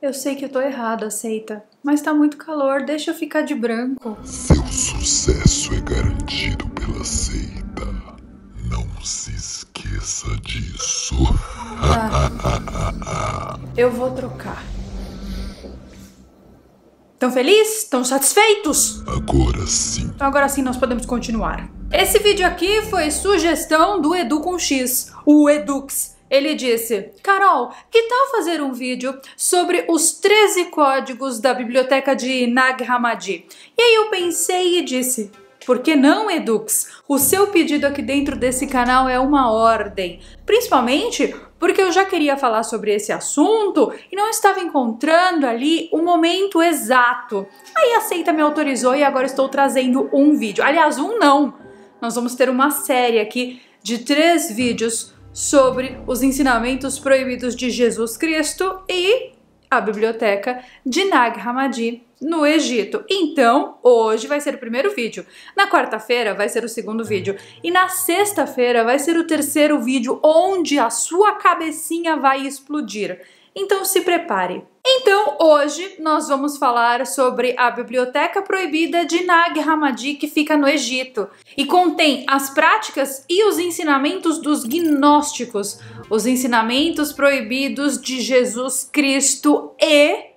Eu sei que eu tô errada, aceita. Mas tá muito calor, deixa eu ficar de branco. Seu sucesso é garantido pela seita. Não se esqueça disso. Tá. eu vou trocar. Tão felizes? tão satisfeitos? Agora sim. Então agora sim nós podemos continuar. Esse vídeo aqui foi sugestão do Edu com X, o Edux. Ele disse: Carol, que tal fazer um vídeo sobre os 13 códigos da biblioteca de Nag Hammadi? E aí eu pensei e disse: por que não, Edux? O seu pedido aqui dentro desse canal é uma ordem, principalmente porque eu já queria falar sobre esse assunto e não estava encontrando ali o momento exato. Aí a Seita me autorizou e agora estou trazendo um vídeo. Aliás, um não. Nós vamos ter uma série aqui de três vídeos sobre os ensinamentos proibidos de Jesus Cristo e a biblioteca de Nag Hammadi no Egito. Então, hoje vai ser o primeiro vídeo. Na quarta-feira vai ser o segundo vídeo e na sexta-feira vai ser o terceiro vídeo onde a sua cabecinha vai explodir. Então se prepare. Então, hoje nós vamos falar sobre a Biblioteca Proibida de Nag Hammadi, que fica no Egito, e contém as práticas e os ensinamentos dos gnósticos, os ensinamentos proibidos de Jesus Cristo e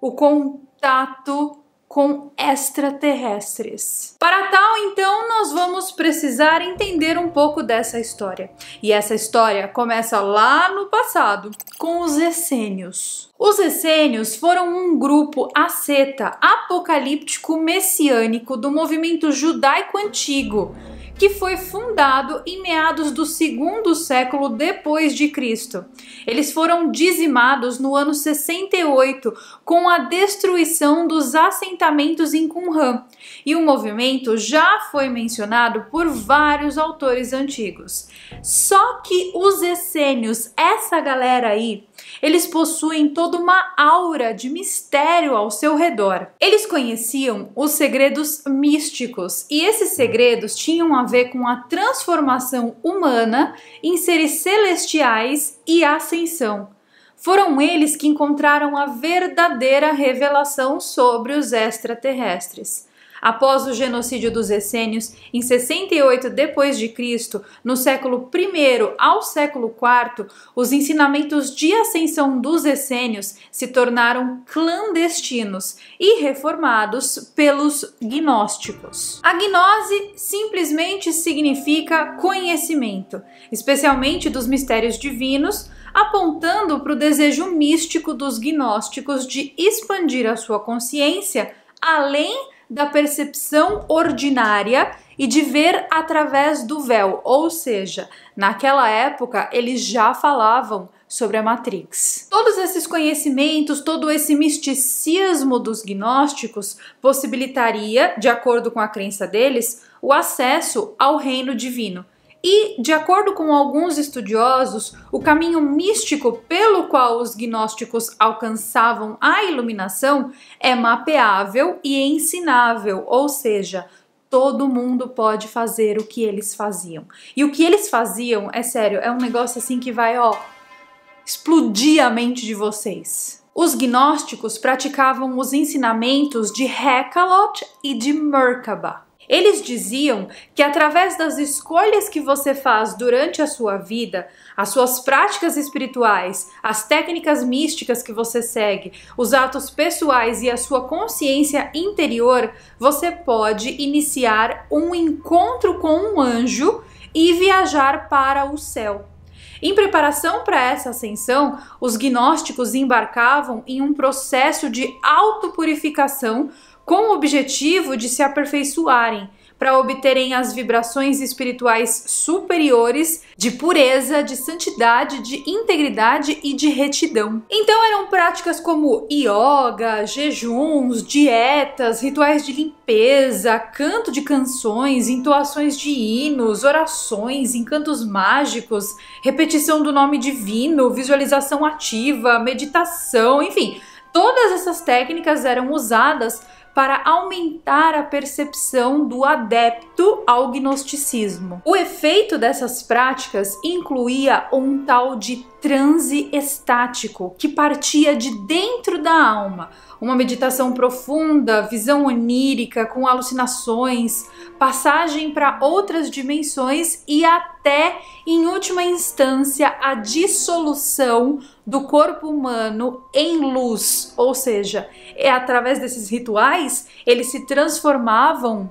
o contato com extraterrestres. Para tal, então, nós vamos precisar entender um pouco dessa história. E essa história começa lá no passado, com os essênios. Os essênios foram um grupo asceta apocalíptico messiânico do movimento judaico antigo que foi fundado em meados do segundo século depois de Cristo. Eles foram dizimados no ano 68 com a destruição dos assentamentos em Qumran, e o movimento já foi mencionado por vários autores antigos. Só que os essênios, essa galera aí, eles possuem toda uma aura de mistério ao seu redor. Eles conheciam os segredos místicos e esses segredos tinham a ver com a transformação humana em seres celestiais e ascensão. Foram eles que encontraram a verdadeira revelação sobre os extraterrestres. Após o genocídio dos essênios, em 68 d.C., no século I ao século IV, os ensinamentos de ascensão dos essênios se tornaram clandestinos e reformados pelos gnósticos. A gnose simplesmente significa conhecimento, especialmente dos mistérios divinos, apontando para o desejo místico dos gnósticos de expandir a sua consciência além da percepção ordinária e de ver através do véu, ou seja, naquela época eles já falavam sobre a Matrix. Todos esses conhecimentos, todo esse misticismo dos gnósticos possibilitaria, de acordo com a crença deles, o acesso ao reino divino e, de acordo com alguns estudiosos, o caminho místico pelo qual os gnósticos alcançavam a iluminação é mapeável e ensinável, ou seja, todo mundo pode fazer o que eles faziam. E o que eles faziam, é sério, é um negócio assim que vai, ó, explodir a mente de vocês. Os gnósticos praticavam os ensinamentos de Hecalot e de Merkaba. Eles diziam que através das escolhas que você faz durante a sua vida, as suas práticas espirituais, as técnicas místicas que você segue, os atos pessoais e a sua consciência interior, você pode iniciar um encontro com um anjo e viajar para o céu. Em preparação para essa ascensão, os gnósticos embarcavam em um processo de autopurificação com o objetivo de se aperfeiçoarem para obterem as vibrações espirituais superiores de pureza, de santidade, de integridade e de retidão. Então eram práticas como yoga, jejuns, dietas, rituais de limpeza, canto de canções, entoações de hinos, orações, encantos mágicos, repetição do nome divino, visualização ativa, meditação, enfim, Todas essas técnicas eram usadas para aumentar a percepção do adepto ao gnosticismo. O efeito dessas práticas incluía um tal de transe estático, que partia de dentro da alma, uma meditação profunda, visão onírica com alucinações, passagem para outras dimensões e até, em última instância, a dissolução do corpo humano em luz, ou seja, é através desses rituais eles se transformavam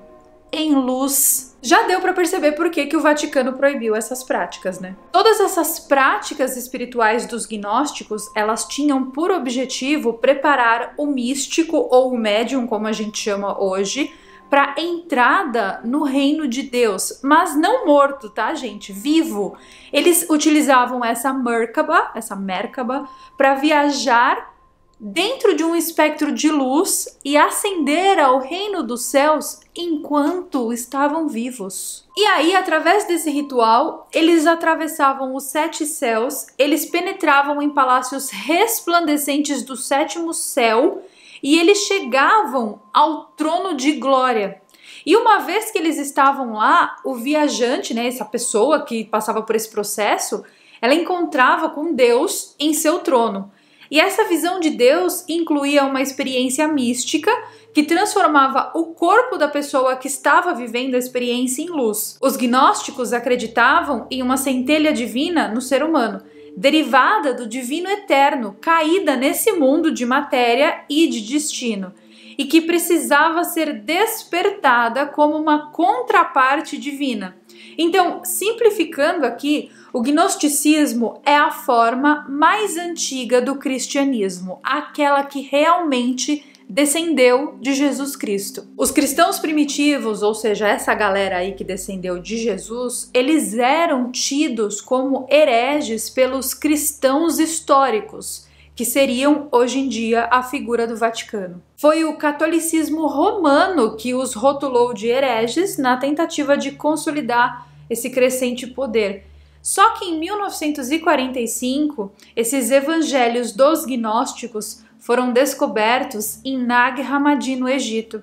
em luz. Já deu para perceber por que, que o Vaticano proibiu essas práticas, né? Todas essas práticas espirituais dos gnósticos, elas tinham por objetivo preparar o místico ou o médium, como a gente chama hoje, para entrada no reino de Deus, mas não morto, tá, gente? Vivo. Eles utilizavam essa merkaba, essa merkaba, para viajar dentro de um espectro de luz e ascender ao reino dos céus enquanto estavam vivos. E aí, através desse ritual, eles atravessavam os sete céus, eles penetravam em palácios resplandecentes do sétimo céu e eles chegavam ao trono de glória. E uma vez que eles estavam lá, o viajante, né, essa pessoa que passava por esse processo, ela encontrava com Deus em seu trono. E essa visão de Deus incluía uma experiência mística que transformava o corpo da pessoa que estava vivendo a experiência em luz. Os gnósticos acreditavam em uma centelha divina no ser humano derivada do divino eterno, caída nesse mundo de matéria e de destino, e que precisava ser despertada como uma contraparte divina. Então, simplificando aqui, o gnosticismo é a forma mais antiga do cristianismo, aquela que realmente descendeu de Jesus Cristo. Os cristãos primitivos, ou seja, essa galera aí que descendeu de Jesus, eles eram tidos como hereges pelos cristãos históricos que seriam hoje em dia a figura do Vaticano. Foi o catolicismo romano que os rotulou de hereges na tentativa de consolidar esse crescente poder. Só que em 1945, esses evangelhos dos gnósticos foram descobertos em Nag Hammadi, no Egito.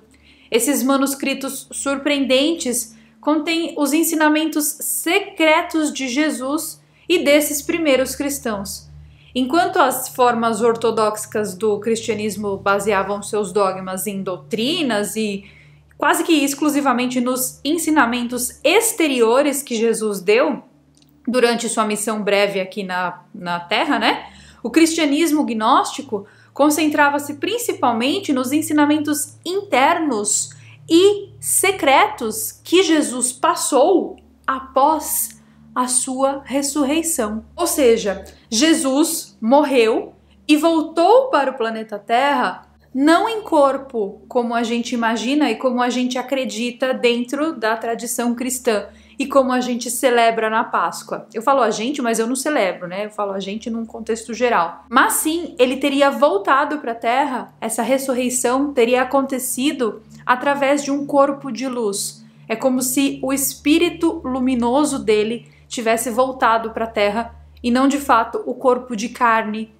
Esses manuscritos surpreendentes contêm os ensinamentos secretos de Jesus e desses primeiros cristãos. Enquanto as formas ortodoxas do cristianismo baseavam seus dogmas em doutrinas e quase que exclusivamente nos ensinamentos exteriores que Jesus deu durante sua missão breve aqui na, na Terra, né? O cristianismo gnóstico concentrava-se principalmente nos ensinamentos internos e secretos que Jesus passou após a sua ressurreição. Ou seja, Jesus morreu e voltou para o planeta Terra não em corpo, como a gente imagina e como a gente acredita dentro da tradição cristã, e como a gente celebra na Páscoa. Eu falo a gente, mas eu não celebro, né? Eu falo a gente num contexto geral. Mas sim, ele teria voltado para a terra, essa ressurreição teria acontecido através de um corpo de luz. É como se o espírito luminoso dele tivesse voltado para a terra e não de fato o corpo de carne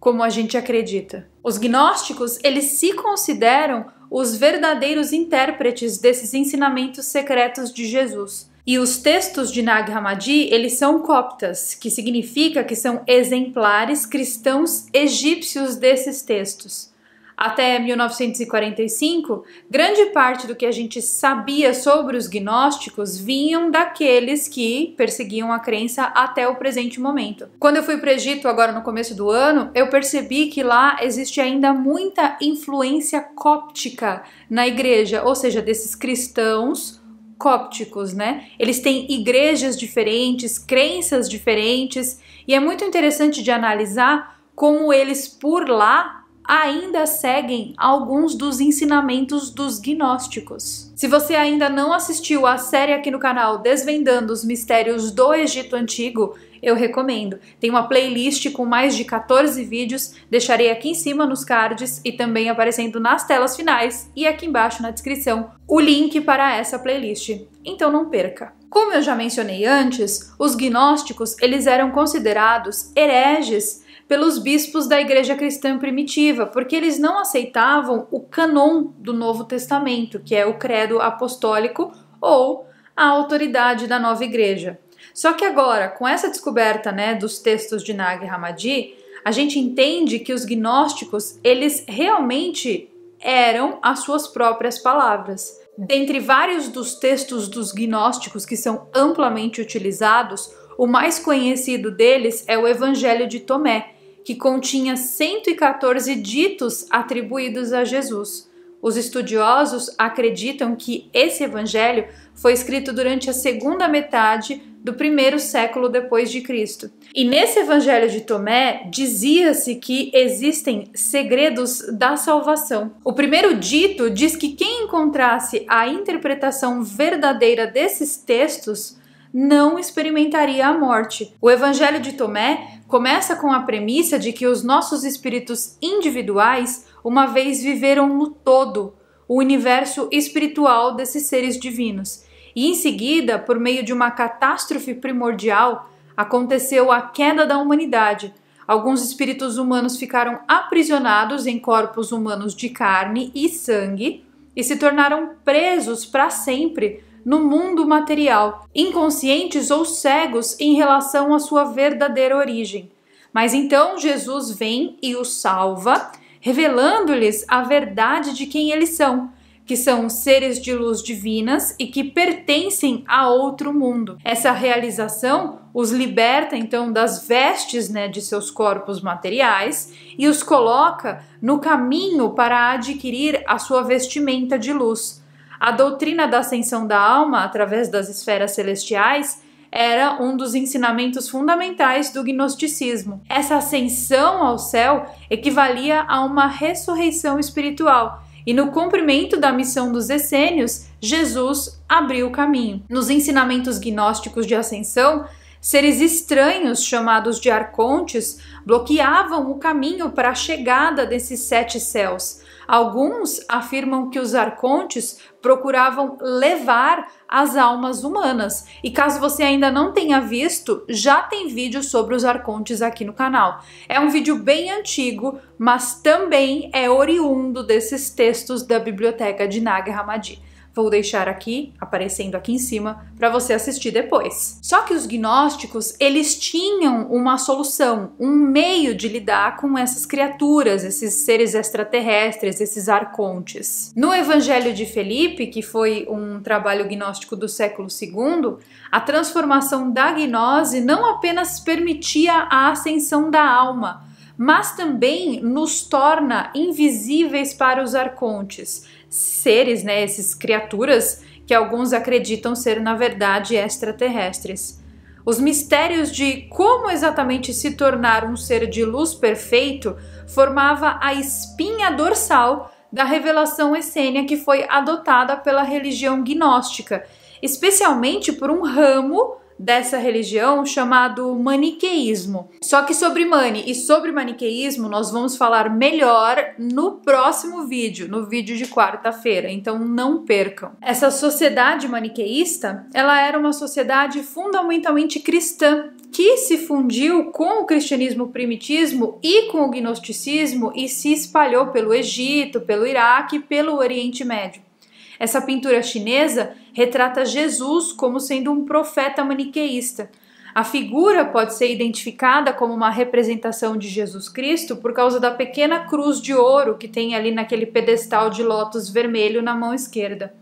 como a gente acredita. Os gnósticos, eles se consideram os verdadeiros intérpretes desses ensinamentos secretos de Jesus. E os textos de Nag Hammadi, eles são coptas, que significa que são exemplares cristãos egípcios desses textos. Até 1945, grande parte do que a gente sabia sobre os gnósticos vinham daqueles que perseguiam a crença até o presente momento. Quando eu fui para o Egito agora no começo do ano, eu percebi que lá existe ainda muita influência cóptica na igreja, ou seja, desses cristãos cópticos, né? Eles têm igrejas diferentes, crenças diferentes, e é muito interessante de analisar como eles por lá ainda seguem alguns dos ensinamentos dos gnósticos. Se você ainda não assistiu à série aqui no canal Desvendando os Mistérios do Egito Antigo, eu recomendo. Tem uma playlist com mais de 14 vídeos, deixarei aqui em cima nos cards e também aparecendo nas telas finais e aqui embaixo na descrição o link para essa playlist. Então não perca. Como eu já mencionei antes, os gnósticos eles eram considerados hereges pelos bispos da Igreja Cristã primitiva, porque eles não aceitavam o canon do Novo Testamento, que é o credo apostólico ou a autoridade da nova igreja. Só que agora, com essa descoberta né, dos textos de Nag Hammadi, a gente entende que os gnósticos, eles realmente eram as suas próprias palavras. Dentre vários dos textos dos gnósticos que são amplamente utilizados, o mais conhecido deles é o Evangelho de Tomé, que continha 114 ditos atribuídos a Jesus. Os estudiosos acreditam que esse evangelho foi escrito durante a segunda metade do primeiro século depois de Cristo. E nesse evangelho de Tomé dizia-se que existem segredos da salvação. O primeiro dito diz que quem encontrasse a interpretação verdadeira desses textos não experimentaria a morte. O Evangelho de Tomé começa com a premissa de que os nossos espíritos individuais uma vez viveram no todo o universo espiritual desses seres divinos. E em seguida, por meio de uma catástrofe primordial, aconteceu a queda da humanidade. Alguns espíritos humanos ficaram aprisionados em corpos humanos de carne e sangue e se tornaram presos para sempre no mundo material, inconscientes ou cegos em relação à sua verdadeira origem. Mas então Jesus vem e os salva, revelando-lhes a verdade de quem eles são, que são seres de luz divinas e que pertencem a outro mundo. Essa realização os liberta então das vestes né, de seus corpos materiais e os coloca no caminho para adquirir a sua vestimenta de luz a doutrina da ascensão da alma através das esferas celestiais era um dos ensinamentos fundamentais do gnosticismo. Essa ascensão ao céu equivalia a uma ressurreição espiritual. E no cumprimento da missão dos essênios, Jesus abriu o caminho. Nos ensinamentos gnósticos de ascensão, Seres estranhos, chamados de arcontes, bloqueavam o caminho para a chegada desses sete céus. Alguns afirmam que os arcontes procuravam levar as almas humanas. E caso você ainda não tenha visto, já tem vídeo sobre os arcontes aqui no canal. É um vídeo bem antigo, mas também é oriundo desses textos da biblioteca de Nag Hammadi. Vou deixar aqui, aparecendo aqui em cima, para você assistir depois. Só que os gnósticos, eles tinham uma solução, um meio de lidar com essas criaturas, esses seres extraterrestres, esses arcontes. No Evangelho de Felipe, que foi um trabalho gnóstico do século II, a transformação da gnose não apenas permitia a ascensão da alma, mas também nos torna invisíveis para os arcontes, seres, né, essas criaturas que alguns acreditam ser na verdade extraterrestres. Os mistérios de como exatamente se tornar um ser de luz perfeito formava a espinha dorsal da revelação essênia que foi adotada pela religião gnóstica, especialmente por um ramo dessa religião chamado maniqueísmo. Só que sobre Mani e sobre maniqueísmo nós vamos falar melhor no próximo vídeo, no vídeo de quarta-feira, então não percam. Essa sociedade maniqueísta, ela era uma sociedade fundamentalmente cristã que se fundiu com o cristianismo primitismo e com o gnosticismo e se espalhou pelo Egito, pelo Iraque, pelo Oriente Médio. Essa pintura chinesa retrata Jesus como sendo um profeta maniqueísta. A figura pode ser identificada como uma representação de Jesus Cristo por causa da pequena cruz de ouro que tem ali naquele pedestal de lótus vermelho na mão esquerda.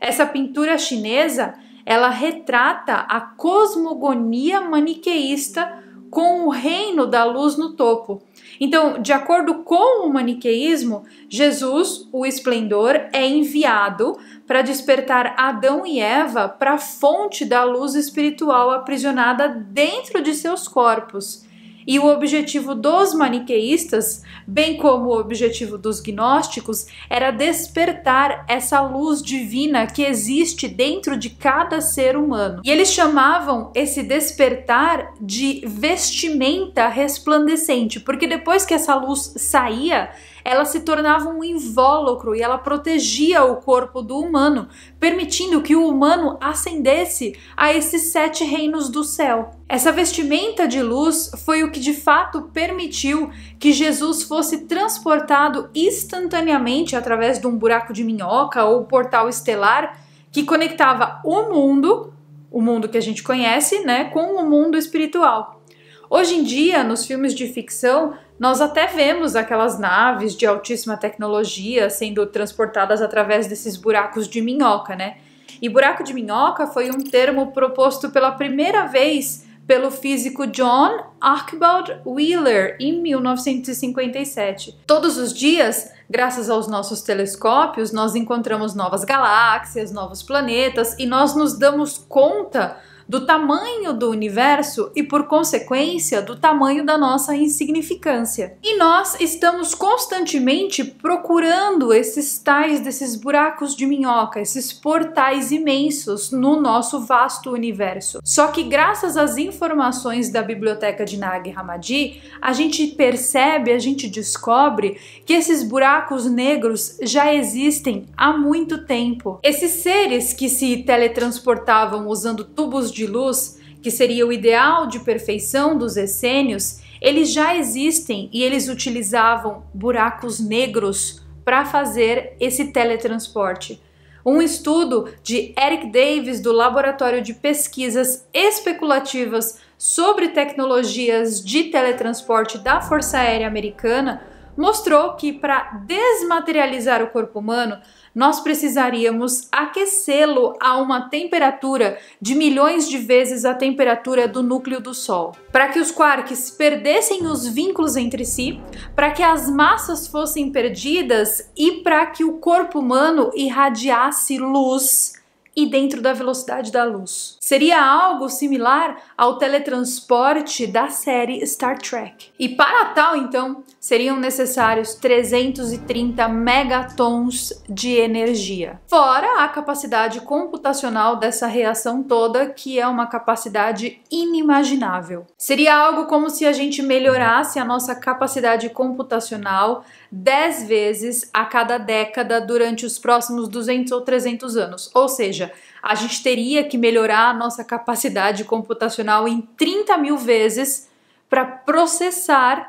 Essa pintura chinesa, ela retrata a cosmogonia maniqueísta com o reino da luz no topo. Então, de acordo com o maniqueísmo, Jesus, o esplendor, é enviado para despertar Adão e Eva para a fonte da luz espiritual aprisionada dentro de seus corpos. E o objetivo dos maniqueístas, bem como o objetivo dos gnósticos, era despertar essa luz divina que existe dentro de cada ser humano. E eles chamavam esse despertar de vestimenta resplandecente, porque depois que essa luz saía, ela se tornava um invólucro e ela protegia o corpo do humano, permitindo que o humano ascendesse a esses sete reinos do céu. Essa vestimenta de luz foi o que de fato permitiu que Jesus fosse transportado instantaneamente através de um buraco de minhoca ou portal estelar que conectava o mundo, o mundo que a gente conhece, né, com o mundo espiritual. Hoje em dia, nos filmes de ficção, nós até vemos aquelas naves de altíssima tecnologia sendo transportadas através desses buracos de minhoca, né? E buraco de minhoca foi um termo proposto pela primeira vez pelo físico John Archibald Wheeler em 1957. Todos os dias, graças aos nossos telescópios, nós encontramos novas galáxias, novos planetas e nós nos damos conta do tamanho do universo e, por consequência, do tamanho da nossa insignificância. E nós estamos constantemente procurando esses tais desses buracos de minhoca, esses portais imensos no nosso vasto universo. Só que, graças às informações da biblioteca de Nag Hammadi, a gente percebe, a gente descobre que esses buracos negros já existem há muito tempo. Esses seres que se teletransportavam usando tubos de de luz, que seria o ideal de perfeição dos essênios, eles já existem e eles utilizavam buracos negros para fazer esse teletransporte. Um estudo de Eric Davis do Laboratório de Pesquisas Especulativas sobre Tecnologias de Teletransporte da Força Aérea Americana mostrou que para desmaterializar o corpo humano, nós precisaríamos aquecê-lo a uma temperatura de milhões de vezes a temperatura do núcleo do Sol, para que os quarks perdessem os vínculos entre si, para que as massas fossem perdidas e para que o corpo humano irradiasse luz e dentro da velocidade da luz. Seria algo similar ao teletransporte da série Star Trek. E para tal, então, seriam necessários 330 megatons de energia. Fora a capacidade computacional dessa reação toda, que é uma capacidade inimaginável. Seria algo como se a gente melhorasse a nossa capacidade computacional 10 vezes a cada década durante os próximos 200 ou 300 anos. Ou seja, a gente teria que melhorar a nossa capacidade computacional em 30 mil vezes para processar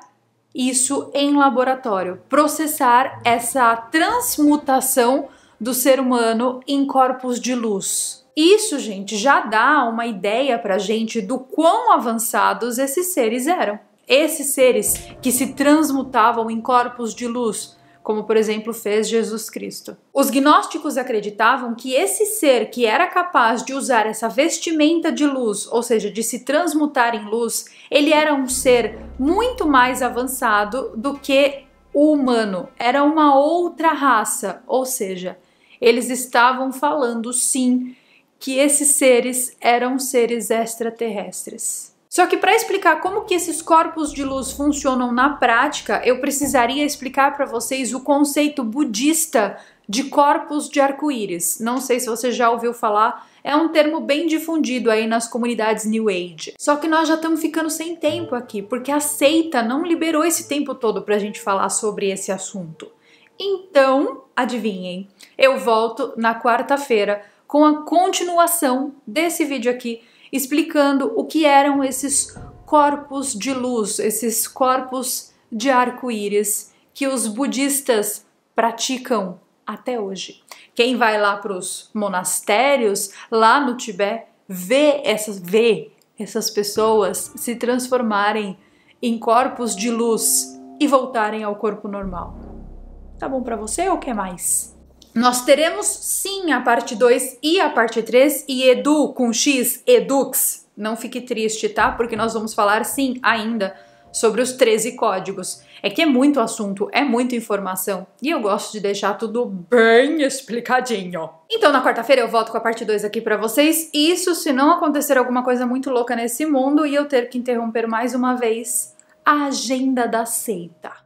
isso em laboratório, processar essa transmutação do ser humano em corpos de luz. Isso, gente, já dá uma ideia pra gente do quão avançados esses seres eram. Esses seres que se transmutavam em corpos de luz como por exemplo fez Jesus Cristo. Os gnósticos acreditavam que esse ser que era capaz de usar essa vestimenta de luz, ou seja, de se transmutar em luz, ele era um ser muito mais avançado do que o humano, era uma outra raça, ou seja, eles estavam falando sim que esses seres eram seres extraterrestres. Só que para explicar como que esses corpos de luz funcionam na prática, eu precisaria explicar para vocês o conceito budista de corpos de arco-íris. Não sei se você já ouviu falar, é um termo bem difundido aí nas comunidades New Age. Só que nós já estamos ficando sem tempo aqui, porque a seita não liberou esse tempo todo para a gente falar sobre esse assunto. Então, adivinhem, eu volto na quarta-feira com a continuação desse vídeo aqui explicando o que eram esses corpos de luz, esses corpos de arco-íris que os budistas praticam até hoje. Quem vai lá para os monastérios, lá no Tibete, vê essas, vê essas pessoas se transformarem em corpos de luz e voltarem ao corpo normal. Tá bom para você ou quer mais? Nós teremos sim a parte 2 e a parte 3 e Edu com X, Edux. Não fique triste, tá? Porque nós vamos falar sim ainda sobre os 13 códigos. É que é muito assunto, é muita informação e eu gosto de deixar tudo bem explicadinho. Então, na quarta-feira eu volto com a parte 2 aqui para vocês. Isso se não acontecer alguma coisa muito louca nesse mundo e eu ter que interromper mais uma vez a agenda da seita.